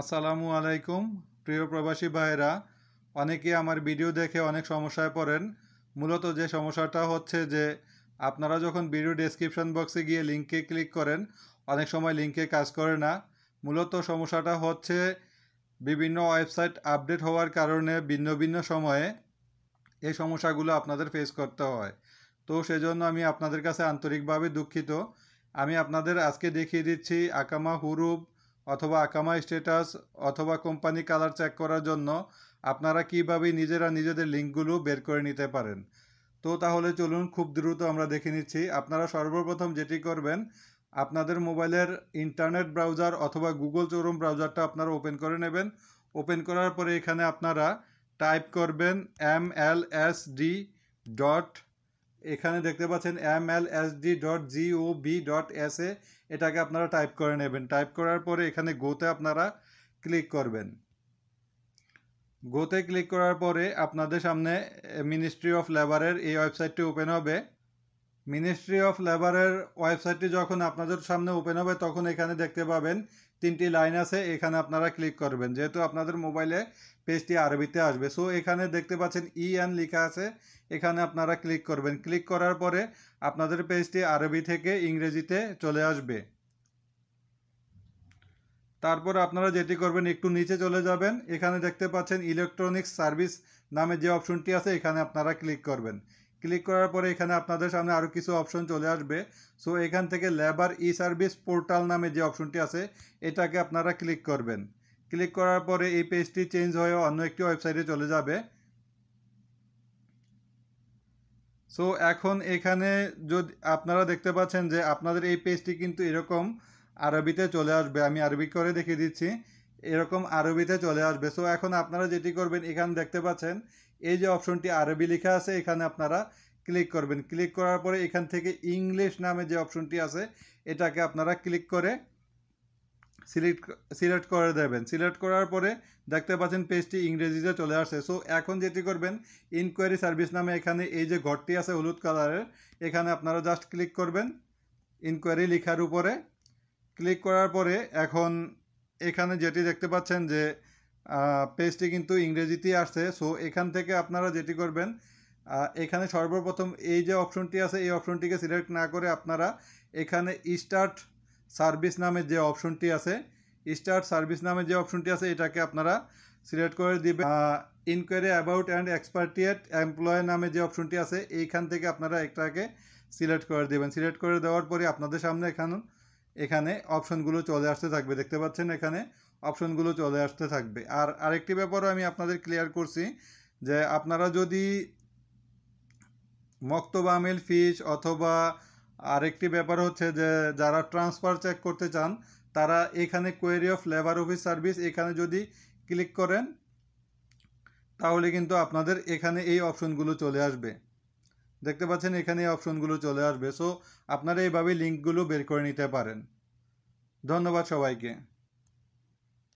আসসালামু আলাইকুম প্রিয় প্রবাসী ভাইরা অনেকে আমার ভিডিও দেখে অনেক সমস্যায় পড়েন মূলত যে সমস্যাটা হচ্ছে যে আপনারা যখন ভিডিও ডেসক্রিপশন বক্সে গিয়ে লিঙ্কে ক্লিক করেন অনেক সময় লিঙ্কে কাজ করে না মূলত সমস্যাটা হচ্ছে বিভিন্ন ওয়েবসাইট আপডেট হওয়ার কারণে ভিন্ন ভিন্ন সময়ে এই সমস্যাগুলো আপনাদের ফেস করতে হয় তো সেজন্য আমি আপনাদের কাছে আন্তরিকভাবে দুঃখিত আমি আপনাদের আজকে দেখিয়ে দিচ্ছি আকামা হুরুপ অথবা আকামা স্ট্যাটাস অথবা কোম্পানি কালার চেক করার জন্য আপনারা কিভাবে নিজেরা নিজেদের লিঙ্কগুলো বের করে নিতে পারেন তো তাহলে চলুন খুব দ্রুত আমরা দেখে নিচ্ছি আপনারা সর্বপ্রথম যেটি করবেন আপনাদের মোবাইলের ইন্টারনেট ব্রাউজার অথবা গুগল চরম ব্রাউজারটা আপনারা ওপেন করে নেবেন ওপেন করার পরে এখানে আপনারা টাইপ করবেন M L S D dot এখানে দেখতে পাচ্ছেন M L S D dot G O B dot S A এটাকে আপনারা টাইপ করে নেবেন টাইপ করার পরে এখানে গোতে আপনারা ক্লিক করবেন গোতে ক্লিক করার পরে আপনাদের সামনে মিনিস্ট্রি অফ লেবারের এই ওয়েবসাইটটি ওপেন হবে মিনিস্ট্রি অফ লেবারের ওয়েবসাইটটি যখন আপনাদের সামনে ওপেন হবে তখন এখানে দেখতে পাবেন তিনটি লাইন আছে এখানে আপনারা ক্লিক করবেন যেহেতু আপনাদের মোবাইলে পেজটি আরবিতে আসবে সো এখানে দেখতে পাচ্ছেন ই e এন লেখা আছে এখানে আপনারা ক্লিক করবেন ক্লিক করার পরে আপনাদের পেজটি আরবি থেকে ইংরেজিতে চলে আসবে তারপর আপনারা যেটি করবেন একটু নিচে চলে যাবেন এখানে দেখতে পাচ্ছেন ইলেকট্রনিক্স সার্ভিস নামে যে অপশনটি আছে এখানে আপনারা ক্লিক করবেন ক্লিক করার পরে এখানে আপনাদের সামনে আরও কিছু অপশন চলে আসবে সো এখান থেকে লেবার ই সার্ভিস পোর্টাল নামে যে অপশনটি আছে এটাকে আপনারা ক্লিক করবেন ক্লিক করার পরে এই পেজটি চেঞ্জ হয়ে অন্য একটি ওয়েবসাইটে চলে যাবে সো এখন এখানে যদি আপনারা দেখতে পাচ্ছেন যে আপনাদের এই পেজটি কিন্তু এরকম আরবিতে চলে আসবে আমি আরবি করে দেখিয়ে দিচ্ছি এরকম আরবিতে চলে আসবে সো এখন আপনারা যেটি করবেন এখানে দেখতে পাচ্ছেন এই যে অপশনটি আরবি লেখা আছে এখানে আপনারা ক্লিক করবেন ক্লিক করার পরে এখান থেকে ইংলিশ নামে যে অপশনটি আছে এটাকে আপনারা ক্লিক করে সিলেক্ট সিলেক্ট করে দেবেন সিলেক্ট করার পরে দেখতে পাচ্ছেন পেজটি ইংরেজিতে চলে আসছে সো এখন যেটি করবেন ইনকোয়ারি সার্ভিস নামে এখানে এই যে ঘরটি আছে হলুদ কালারের এখানে আপনারা জাস্ট ক্লিক করবেন ইনকোয়ারি লেখার উপরে ক্লিক করার পরে এখন এখানে যেটি দেখতে পাচ্ছেন যে পেজটি কিন্তু ইংরেজিতেই আসছে সো এখান থেকে আপনারা যেটি করবেন এখানে সর্বপ্রথম এই যে অপশনটি আছে এই অপশনটিকে সিলেক্ট না করে আপনারা এখানে স্টার্ট সার্ভিস নামে যে অপশনটি আছে স্টার্ট সার্ভিস নামে যে অপশনটি আছে এটাকে আপনারা সিলেক্ট করে দিবেন enquiry about and expatriate employ নামে যে অপশনটি আছে এইখান থেকে আপনারা এটাকে সিলেক্ট করে দেবেন সিলেক্ট করে দেওয়ার পরে আপনাদের সামনে এখানে এখানে অপশনগুলো চলে আসতে থাকবে দেখতে পাচ্ছেন এখানে অপশনগুলো চলে আসতে থাকবে আর আরেকটি ব্যাপারও আমি আপনাদের ক্লিয়ার করছি যে আপনারা যদি মক্তবামিল ফিস অথবা আরেকটি ব্যাপার হচ্ছে যে যারা ট্রান্সফার চেক করতে চান তারা এখানে query of labour office service এখানে যদি ক্লিক করেন তাহলে কিন্তু আপনাদের এখানে এই অপশনগুলো চলে আসবে দেখতে পাচ্ছেন এখানে অপশনগুলো চলে আসবে সো আপনারা এইভাবে লিঙ্কগুলো বের করে নিতে পারেন ধন্যবাদ সবাইকে